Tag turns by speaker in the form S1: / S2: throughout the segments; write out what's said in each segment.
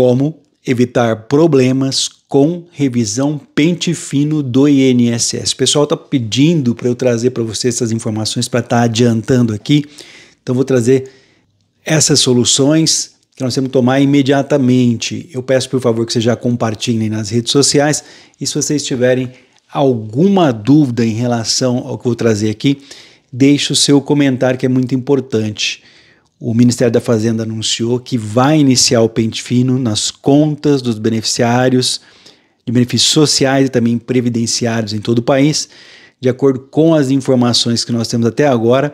S1: como evitar problemas com revisão pente fino do INSS. O pessoal está pedindo para eu trazer para vocês essas informações para estar tá adiantando aqui, então vou trazer essas soluções que nós temos que tomar imediatamente. Eu peço, por favor, que vocês já compartilhem nas redes sociais e se vocês tiverem alguma dúvida em relação ao que eu vou trazer aqui, deixe o seu comentário que é muito importante o Ministério da Fazenda anunciou que vai iniciar o pente fino nas contas dos beneficiários de benefícios sociais e também previdenciários em todo o país. De acordo com as informações que nós temos até agora,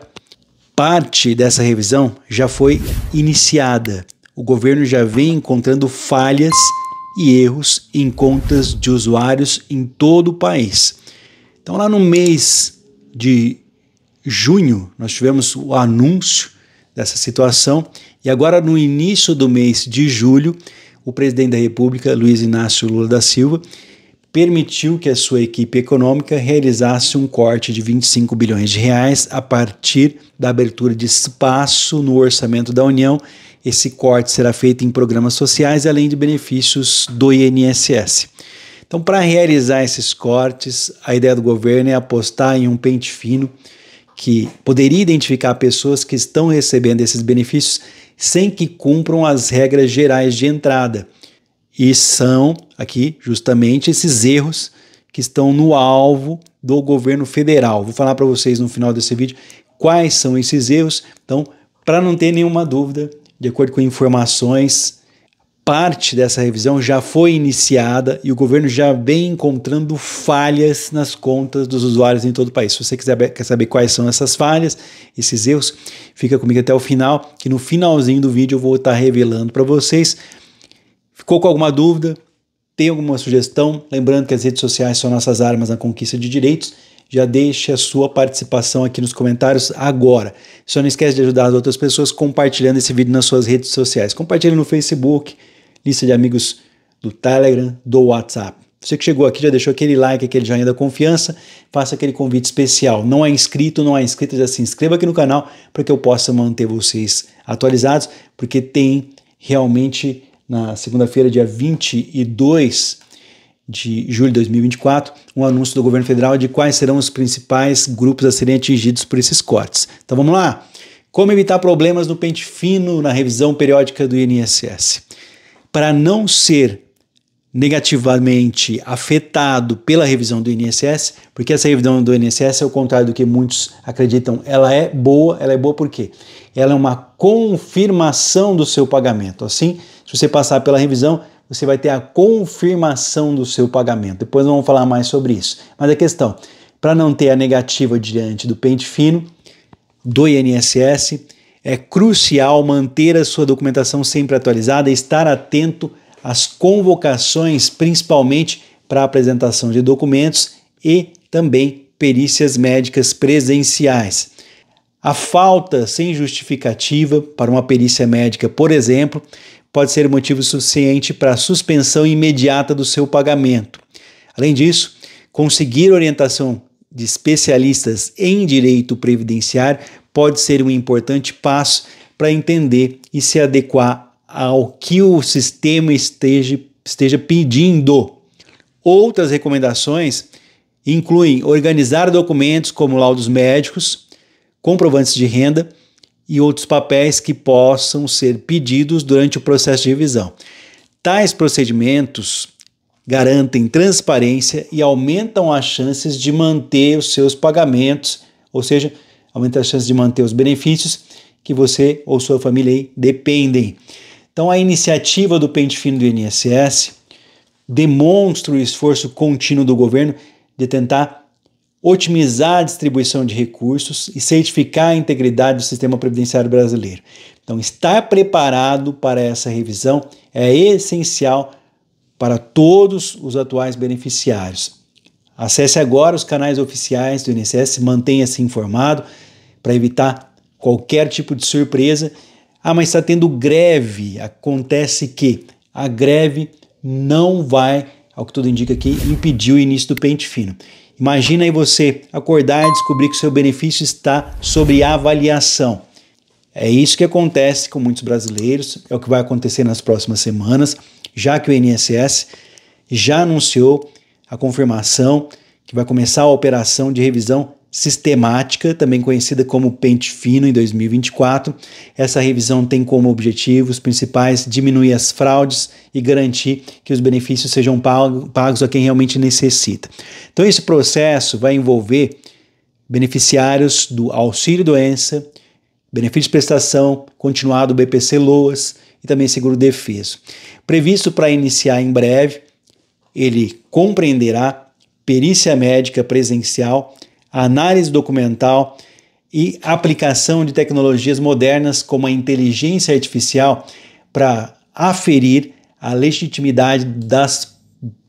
S1: parte dessa revisão já foi iniciada. O governo já vem encontrando falhas e erros em contas de usuários em todo o país. Então, lá no mês de junho, nós tivemos o anúncio dessa situação. E agora, no início do mês de julho, o presidente da República, Luiz Inácio Lula da Silva, permitiu que a sua equipe econômica realizasse um corte de 25 bilhões de reais a partir da abertura de espaço no orçamento da União. Esse corte será feito em programas sociais, além de benefícios do INSS. Então, para realizar esses cortes, a ideia do governo é apostar em um pente fino que poderia identificar pessoas que estão recebendo esses benefícios sem que cumpram as regras gerais de entrada. E são aqui justamente esses erros que estão no alvo do governo federal. Vou falar para vocês no final desse vídeo quais são esses erros. Então, para não ter nenhuma dúvida, de acordo com informações parte dessa revisão já foi iniciada e o governo já vem encontrando falhas nas contas dos usuários em todo o país. Se você quiser quer saber quais são essas falhas, esses erros, fica comigo até o final, que no finalzinho do vídeo eu vou estar revelando para vocês. Ficou com alguma dúvida? Tem alguma sugestão? Lembrando que as redes sociais são nossas armas na conquista de direitos. Já deixe a sua participação aqui nos comentários agora. Só não esquece de ajudar as outras pessoas compartilhando esse vídeo nas suas redes sociais. Compartilhe no Facebook, lista de amigos do Telegram, do WhatsApp. Você que chegou aqui já deixou aquele like, aquele joinha da confiança, faça aquele convite especial. Não é inscrito, não é inscrito, já se inscreva aqui no canal para que eu possa manter vocês atualizados, porque tem realmente na segunda-feira, dia 22 de julho de 2024, um anúncio do governo federal de quais serão os principais grupos a serem atingidos por esses cortes. Então vamos lá? Como evitar problemas no pente fino na revisão periódica do INSS? para não ser negativamente afetado pela revisão do INSS, porque essa revisão do INSS, ao é contrário do que muitos acreditam, ela é boa, ela é boa porque ela é uma confirmação do seu pagamento. Assim, se você passar pela revisão, você vai ter a confirmação do seu pagamento. Depois vamos falar mais sobre isso. Mas a questão, para não ter a negativa diante do pente fino do INSS, é crucial manter a sua documentação sempre atualizada e estar atento às convocações, principalmente para apresentação de documentos e também perícias médicas presenciais. A falta sem justificativa para uma perícia médica, por exemplo, pode ser motivo suficiente para a suspensão imediata do seu pagamento. Além disso, conseguir orientação de especialistas em direito previdenciário pode ser um importante passo para entender e se adequar ao que o sistema esteja, esteja pedindo. Outras recomendações incluem organizar documentos como laudos médicos, comprovantes de renda e outros papéis que possam ser pedidos durante o processo de revisão. Tais procedimentos garantem transparência e aumentam as chances de manter os seus pagamentos, ou seja, aumenta a chance de manter os benefícios que você ou sua família aí dependem. Então, a iniciativa do pente fino do INSS demonstra o esforço contínuo do governo de tentar otimizar a distribuição de recursos e certificar a integridade do sistema previdenciário brasileiro. Então, estar preparado para essa revisão é essencial para todos os atuais beneficiários. Acesse agora os canais oficiais do INSS, mantenha-se informado para evitar qualquer tipo de surpresa. Ah, mas está tendo greve. Acontece que a greve não vai, ao que tudo indica aqui, impedir o início do pente fino. Imagina aí você acordar e descobrir que o seu benefício está sobre avaliação. É isso que acontece com muitos brasileiros, é o que vai acontecer nas próximas semanas, já que o INSS já anunciou a confirmação que vai começar a operação de revisão sistemática, também conhecida como Pente Fino em 2024. Essa revisão tem como objetivos principais diminuir as fraudes e garantir que os benefícios sejam pagos a quem realmente necessita. Então, esse processo vai envolver beneficiários do auxílio doença, benefício de prestação continuado BPC Loas e também seguro defeso. Previsto para iniciar em breve, ele compreenderá perícia médica presencial, análise documental e aplicação de tecnologias modernas como a inteligência artificial para aferir a legitimidade das,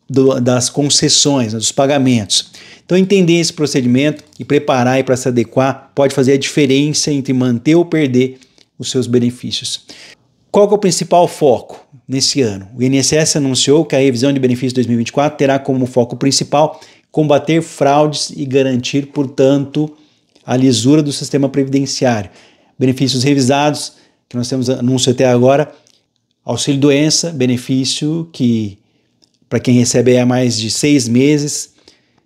S1: do, das concessões, né, dos pagamentos. Então, entender esse procedimento e preparar para se adequar pode fazer a diferença entre manter ou perder os seus benefícios. Qual é o principal foco nesse ano? O INSS anunciou que a revisão de benefícios 2024 terá como foco principal combater fraudes e garantir, portanto, a lisura do sistema previdenciário. Benefícios revisados, que nós temos anúncio até agora, auxílio doença, benefício que para quem recebe há mais de seis meses,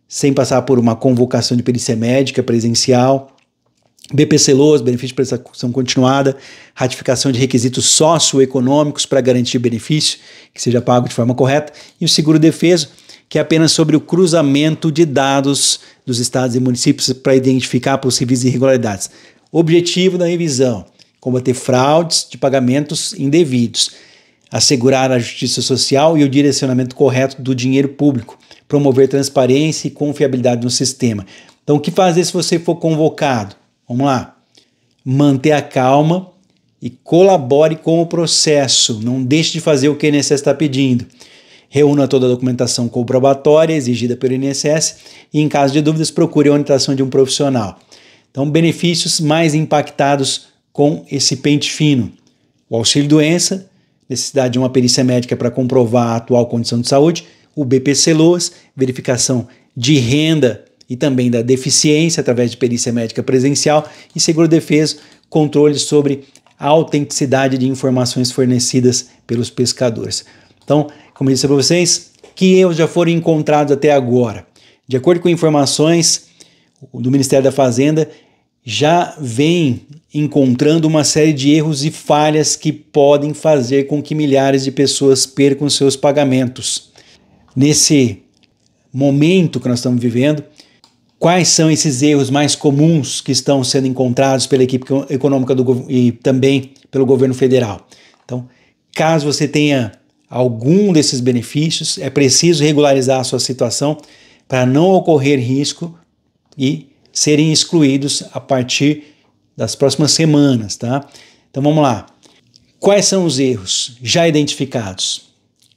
S1: sem passar por uma convocação de perícia médica presencial, BPC Loas, benefício de prestação continuada, ratificação de requisitos socioeconômicos para garantir benefício que seja pago de forma correta, e o seguro defeso, que é apenas sobre o cruzamento de dados dos estados e municípios para identificar possíveis irregularidades. Objetivo da revisão: combater fraudes de pagamentos indevidos, assegurar a justiça social e o direcionamento correto do dinheiro público, promover transparência e confiabilidade no sistema. Então, o que fazer se você for convocado? Vamos lá. Manter a calma e colabore com o processo. Não deixe de fazer o que a está pedindo reúna toda a documentação comprobatória exigida pelo INSS e, em caso de dúvidas, procure a orientação de um profissional. Então, benefícios mais impactados com esse pente fino. O auxílio-doença, necessidade de uma perícia médica para comprovar a atual condição de saúde, o BPC Loas, verificação de renda e também da deficiência através de perícia médica presencial e seguro-defeso, controle sobre a autenticidade de informações fornecidas pelos pescadores. Então, como eu disse para vocês, que erros já foram encontrados até agora. De acordo com informações do Ministério da Fazenda, já vem encontrando uma série de erros e falhas que podem fazer com que milhares de pessoas percam seus pagamentos. Nesse momento que nós estamos vivendo, quais são esses erros mais comuns que estão sendo encontrados pela equipe econômica do, e também pelo governo federal? Então, caso você tenha algum desses benefícios, é preciso regularizar a sua situação para não ocorrer risco e serem excluídos a partir das próximas semanas, tá? Então vamos lá. Quais são os erros já identificados?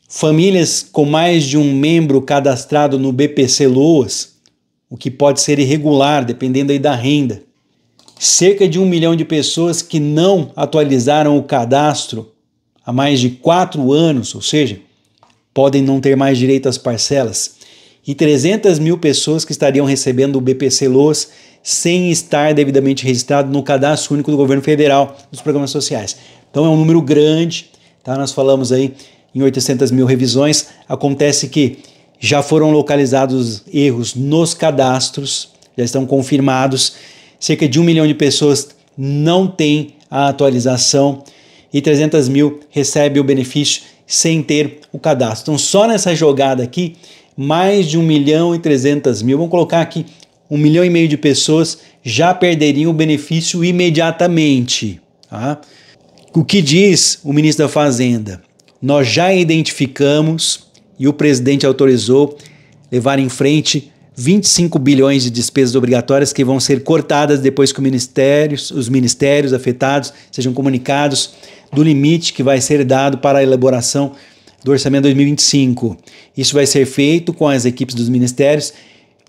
S1: Famílias com mais de um membro cadastrado no BPC Loas, o que pode ser irregular, dependendo aí da renda. Cerca de um milhão de pessoas que não atualizaram o cadastro há mais de quatro anos, ou seja, podem não ter mais direito às parcelas, e 300 mil pessoas que estariam recebendo o BPC Loas sem estar devidamente registrado no cadastro único do governo federal dos programas sociais. Então é um número grande, tá? nós falamos aí em 800 mil revisões. Acontece que já foram localizados erros nos cadastros, já estão confirmados. Cerca de um milhão de pessoas não tem a atualização e 300 mil recebe o benefício sem ter o cadastro. Então, só nessa jogada aqui, mais de 1 milhão e 300 mil, vamos colocar aqui 1 milhão e meio de pessoas já perderiam o benefício imediatamente. Tá? O que diz o ministro da Fazenda? Nós já identificamos e o presidente autorizou levar em frente 25 bilhões de despesas obrigatórias que vão ser cortadas depois que ministérios, os ministérios afetados sejam comunicados do limite que vai ser dado para a elaboração do orçamento 2025. Isso vai ser feito com as equipes dos ministérios.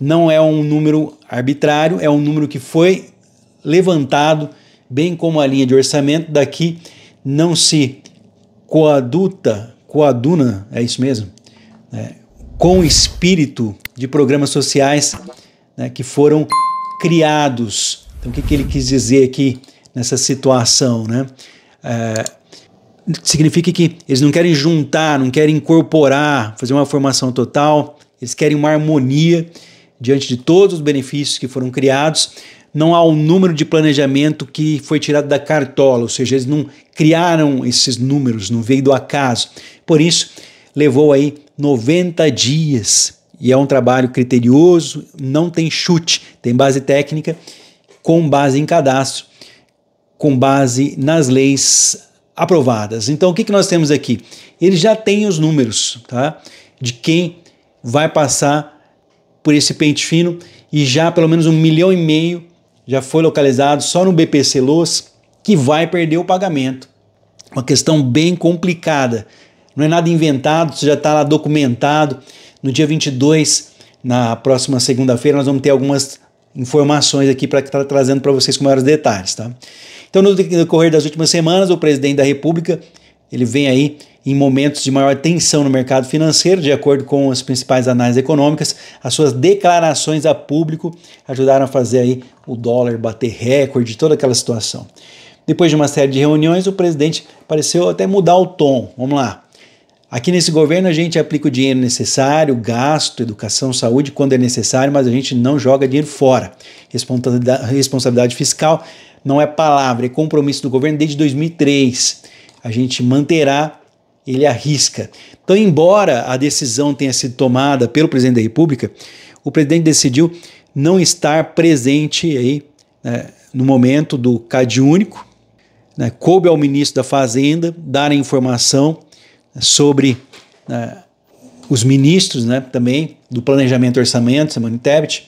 S1: Não é um número arbitrário, é um número que foi levantado, bem como a linha de orçamento. Daqui não se coaduta, coaduna, é isso mesmo? É, com o espírito de programas sociais né, que foram criados. Então, o que, que ele quis dizer aqui nessa situação? Né? É, significa que eles não querem juntar, não querem incorporar, fazer uma formação total, eles querem uma harmonia diante de todos os benefícios que foram criados. Não há um número de planejamento que foi tirado da cartola, ou seja, eles não criaram esses números, não veio do acaso. Por isso, levou aí 90 dias e é um trabalho criterioso, não tem chute, tem base técnica, com base em cadastro, com base nas leis aprovadas. Então, o que, que nós temos aqui? Ele já tem os números tá? de quem vai passar por esse pente fino e já pelo menos um milhão e meio já foi localizado só no BPC Los que vai perder o pagamento. Uma questão bem complicada não é nada inventado, isso já está lá documentado. No dia 22, na próxima segunda-feira, nós vamos ter algumas informações aqui para estar tá trazendo para vocês com maiores detalhes, tá? Então, no decorrer das últimas semanas, o presidente da República, ele vem aí em momentos de maior tensão no mercado financeiro, de acordo com as principais análises econômicas, as suas declarações a público ajudaram a fazer aí o dólar bater recorde, toda aquela situação. Depois de uma série de reuniões, o presidente pareceu até mudar o tom. Vamos lá. Aqui nesse governo a gente aplica o dinheiro necessário, gasto, educação, saúde, quando é necessário, mas a gente não joga dinheiro fora. Responsabilidade fiscal não é palavra, é compromisso do governo desde 2003. A gente manterá, ele arrisca. Então, embora a decisão tenha sido tomada pelo presidente da República, o presidente decidiu não estar presente aí né, no momento do CAD único. Né, coube ao ministro da Fazenda dar a informação sobre né, os ministros né, também do Planejamento e Orçamento, Simone Tebet,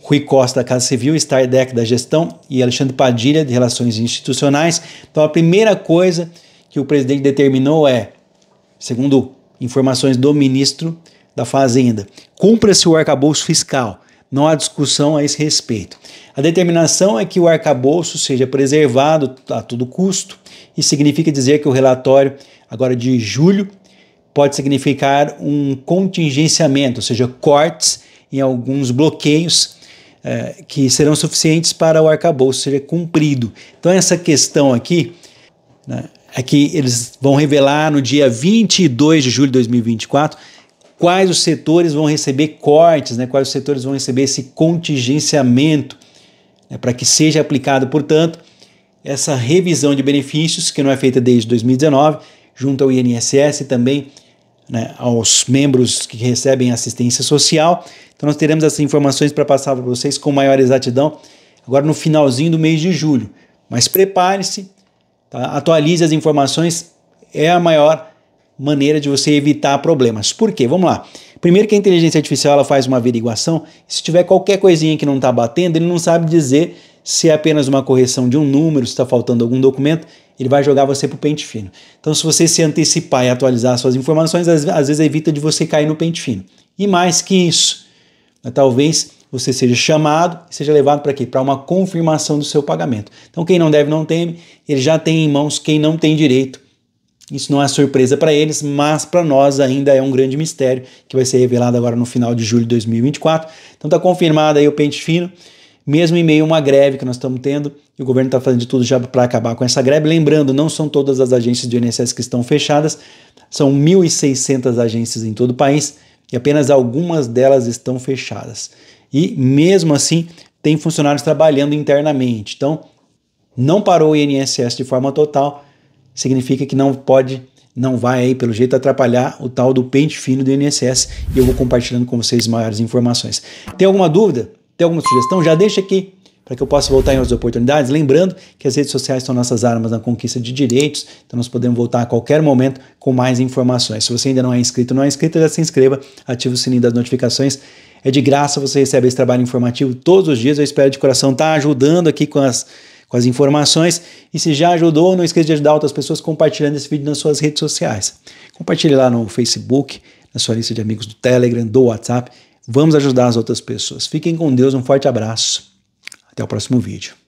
S1: Rui Costa da Casa Civil, Stardec da Gestão e Alexandre Padilha de Relações Institucionais. Então a primeira coisa que o presidente determinou é, segundo informações do ministro da Fazenda, cumpra-se o arcabouço fiscal não há discussão a esse respeito. A determinação é que o arcabouço seja preservado a todo custo, e significa dizer que o relatório, agora de julho, pode significar um contingenciamento, ou seja, cortes em alguns bloqueios eh, que serão suficientes para o arcabouço ser cumprido. Então, essa questão aqui né, é que eles vão revelar no dia 22 de julho de 2024 quais os setores vão receber cortes, né, quais os setores vão receber esse contingenciamento, né, para que seja aplicado, portanto, essa revisão de benefícios, que não é feita desde 2019, junto ao INSS e também né, aos membros que recebem assistência social. Então, nós teremos essas informações para passar para vocês com maior exatidão agora no finalzinho do mês de julho. Mas prepare-se, tá? atualize as informações, é a maior maneira de você evitar problemas. Por quê? Vamos lá. Primeiro que a inteligência artificial ela faz uma averiguação, se tiver qualquer coisinha que não está batendo, ele não sabe dizer se é apenas uma correção de um número, se está faltando algum documento, ele vai jogar você para o pente fino. Então, se você se antecipar e atualizar suas informações, às, às vezes evita de você cair no pente fino. E mais que isso, né, talvez você seja chamado e seja levado para quê? Para uma confirmação do seu pagamento. Então, quem não deve não teme, ele já tem em mãos quem não tem direito isso não é surpresa para eles, mas para nós ainda é um grande mistério que vai ser revelado agora no final de julho de 2024. Então está confirmado aí o pente fino, mesmo em meio a uma greve que nós estamos tendo, e o governo está fazendo de tudo já para acabar com essa greve. Lembrando, não são todas as agências do INSS que estão fechadas, são 1.600 agências em todo o país e apenas algumas delas estão fechadas. E mesmo assim, tem funcionários trabalhando internamente. Então, não parou o INSS de forma total significa que não pode, não vai aí, pelo jeito, atrapalhar o tal do pente fino do INSS e eu vou compartilhando com vocês maiores informações. Tem alguma dúvida? Tem alguma sugestão? Já deixa aqui para que eu possa voltar em outras oportunidades. Lembrando que as redes sociais são nossas armas na conquista de direitos, então nós podemos voltar a qualquer momento com mais informações. Se você ainda não é inscrito, não é inscrito, já se inscreva, ative o sininho das notificações. É de graça, você recebe esse trabalho informativo todos os dias. Eu espero de coração estar tá ajudando aqui com as com as informações. E se já ajudou, não esqueça de ajudar outras pessoas compartilhando esse vídeo nas suas redes sociais. Compartilhe lá no Facebook, na sua lista de amigos do Telegram, do WhatsApp. Vamos ajudar as outras pessoas. Fiquem com Deus, um forte abraço. Até o próximo vídeo.